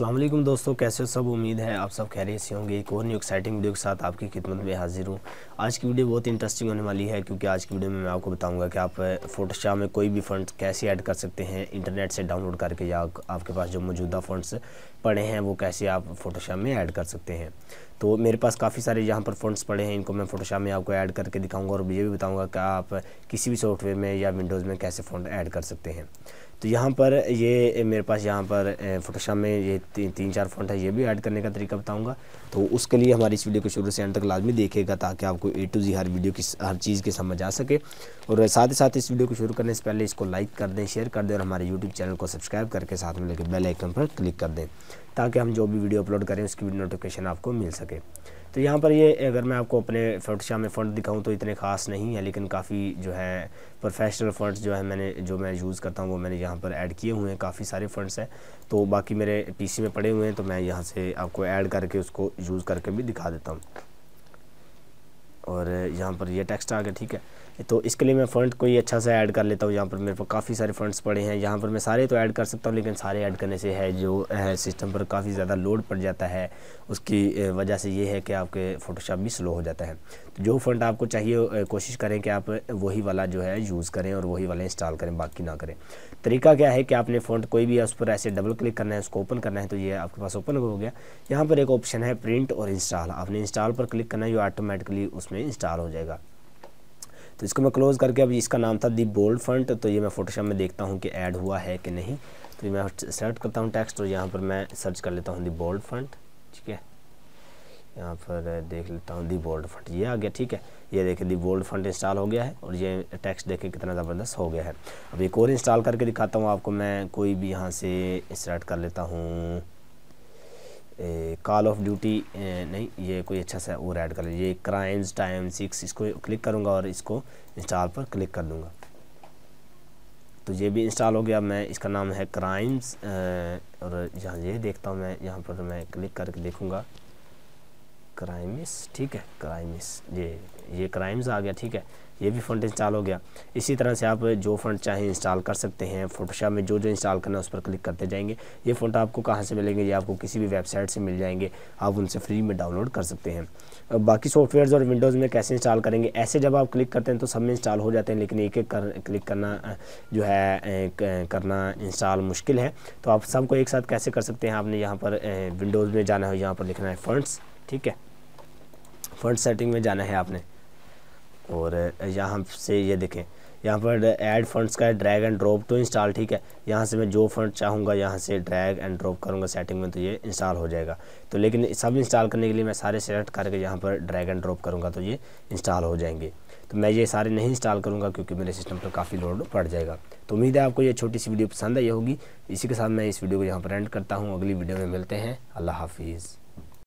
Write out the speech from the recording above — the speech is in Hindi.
वालेकुम दोस्तों कैसे सब उम्मीद है आप सब खैरियत से होंगे एक और न्यू एक्साइटिंग वीडियो के साथ आपकी खिदमत में हाजिर हूँ आज की वीडियो बहुत इंटरेस्टिंग होने वाली है क्योंकि आज की वीडियो में मैं आपको बताऊंगा कि आप फोटोशॉप में कोई भी फंड कैसे ऐड कर सकते हैं इंटरनेट से डाउनलोड करके या आपके पास जो मौजूदा फंड्स पड़े हैं वो कैसे आप फोटोशॉप में ऐड कर सकते हैं तो मेरे पास काफ़ी सारे यहाँ पर फंड्स पड़े हैं इनको मैं फोटोशॉप में आपको ऐड करके दिखाऊंगा और ये भी बताऊँगा कि आप किसी भी सॉफ्टवेयर में या विंडोज़ में कैसे फ़ंड ऐड कर सकते हैं तो यहाँ पर ये मेरे पास यहाँ पर फोटोशॉप में ये ती, तीन चार फॉन्ट है ये भी ऐड करने का तरीका बताऊँगा तो उसके लिए हमारी इस वीडियो को शुरू से एंड तक लाजमी देखेगा ताकि आपको ए टू जी हर वीडियो की हर चीज़ की समझ आ सके और साथ ही साथ इस वीडियो को शुरू करने से पहले इसको लाइक कर दें शेयर कर दें और हमारे यूट्यूब चैनल को सब्सक्राइब करके साथ में लेकर बेल आइकन पर क्लिक कर दें ताकि हम जो भी वीडियो अपलोड करें उसकी भी नोटिफिकेशन आपको मिल सके तो यहाँ पर ये अगर मैं आपको अपने फोटोशॉप में फ़ंड दिखाऊँ तो इतने ख़ास नहीं है लेकिन काफ़ी जो है प्रोफेशनल फ़ंड्स जो है मैंने जो मैं यूज़ करता हूँ वो मैंने यहाँ पर ऐड किए हुए हैं काफ़ी सारे फ़ंड्स हैं तो बाकी मेरे पीसी में पड़े हुए हैं तो मैं यहाँ से आपको ऐड करके उसको यूज़ करके भी दिखा देता हूँ और यहाँ पर ये टेक्स्ट आ गया ठीक है तो इसके लिए मैं फ़ंड कोई अच्छा सा ऐड कर लेता हूँ यहाँ पर मेरे पास काफ़ी सारे फंड्स पड़े हैं यहाँ पर मैं सारे तो ऐड कर सकता हूँ लेकिन सारे ऐड करने से है जो है सिस्टम पर काफ़ी ज़्यादा लोड पड़ जाता है उसकी वजह से ये है कि आपके फ़ोटोशॉप भी स्लो हो जाता है तो जो फ़ंड आपको चाहिए कोशिश करें कि आप वही वाला जो है यूज़ करें और वही वाला इंस्टॉल करें बाकी ना करें तरीका क्या है कि आपने फ़ंड कोई भी है उस पर ऐसे डबल क्लिक करना है उसको ओपन करना है तो ये आपके पास ओपन हो गया यहाँ पर एक ऑप्शन है प्रिंट और इंस्टॉल आपने इंस्टॉल पर क्लिक करना है जो ऑटोमेटिकली उसमें में इंस्टॉल हो जाएगा तो इसको मैं क्लोज़ करके अब इसका नाम था दी बोल्ड फंट तो ये मैं फोटोशॉप में देखता हूँ कि ऐड हुआ है कि नहीं तो ये मैं सेलेक्ट करता हूँ टेक्स्ट और तो यहाँ पर मैं सर्च कर लेता हूँ दी बोल्ड फंट ठीक है यहाँ पर देख लेता हूँ दी बोल्ड फंट ये आ गया ठीक है ये देखिए दी बोल्ड फंट इंस्टॉल हो गया है और ये टेक्स्ट देखें कितना ज़बरदस्त हो गया है अब एक और इंस्टॉल करके दिखाता हूँ आपको मैं कोई भी यहाँ से सेलेक्ट कर लेता हूँ कॉल ऑफ ड्यूटी नहीं ये कोई अच्छा सा और ऐड कर लें ये क्राइम्स टाइम सिक्स इसको क्लिक करूँगा और इसको इंस्टॉल पर क्लिक कर लूँगा तो ये भी इंस्टॉल हो गया मैं इसका नाम है क्राइम्स और यहाँ ये देखता हूँ मैं यहाँ पर तो मैं क्लिक करके देखूँगा क्राइमिस ठीक है क्राइमिस ये ये क्राइम्स आ गया ठीक है ये भी फंड इंस्टॉल हो गया इसी तरह से आप जो फंड चाहे इंस्टॉल कर सकते हैं फोटोशॉप में जो जो इंस्टॉल करना है उस पर क्लिक करते जाएंगे ये फंड आपको कहाँ से मिलेंगे ये आपको किसी भी वेबसाइट से मिल जाएंगे आप उनसे फ्री में डाउनलोड कर सकते हैं बाकी सॉफ्टवेयर और विंडोज़ में कैसे इंस्टॉल करेंगे ऐसे जब आप क्लिक करते हैं तो सब में इंस्टॉल हो जाते हैं लेकिन एक एक कर, क्लिक करना जो है करना इंस्टॉल मुश्किल है तो आप सबको एक साथ कैसे कर सकते हैं आपने यहाँ पर विंडोज़ में जाना है यहाँ पर लिखना है फंड्स ठीक है फंड सेटिंग में जाना है आपने और यहाँ से ये देखें यहाँ पर ऐड फंड्स का drag and drop to install ठीक है यहाँ से मैं जो फंड चाहूँगा यहाँ से ड्रैग एंड ड्रॉप करूँगा सेटिंग में तो ये इंस्टॉल हो जाएगा तो लेकिन सब इंस्टॉल करने के लिए मैं सारे सेलेक्ट करके यहाँ पर ड्रैग एंड ड्रॉप करूँगा तो ये इंस्टॉल हो जाएंगे तो मैं ये सारे नहीं इंस्टॉल करूँगा क्योंकि मेरे सिस्टम पर काफ़ी लोड पड़ जाएगा तो उम्मीद है आपको ये छोटी सी वीडियो पसंद आई होगी इसी के साथ मैं इस वीडियो को यहाँ पर एंड करता हूँ अगली वीडियो में मिलते हैं अल्लाह हाफिज़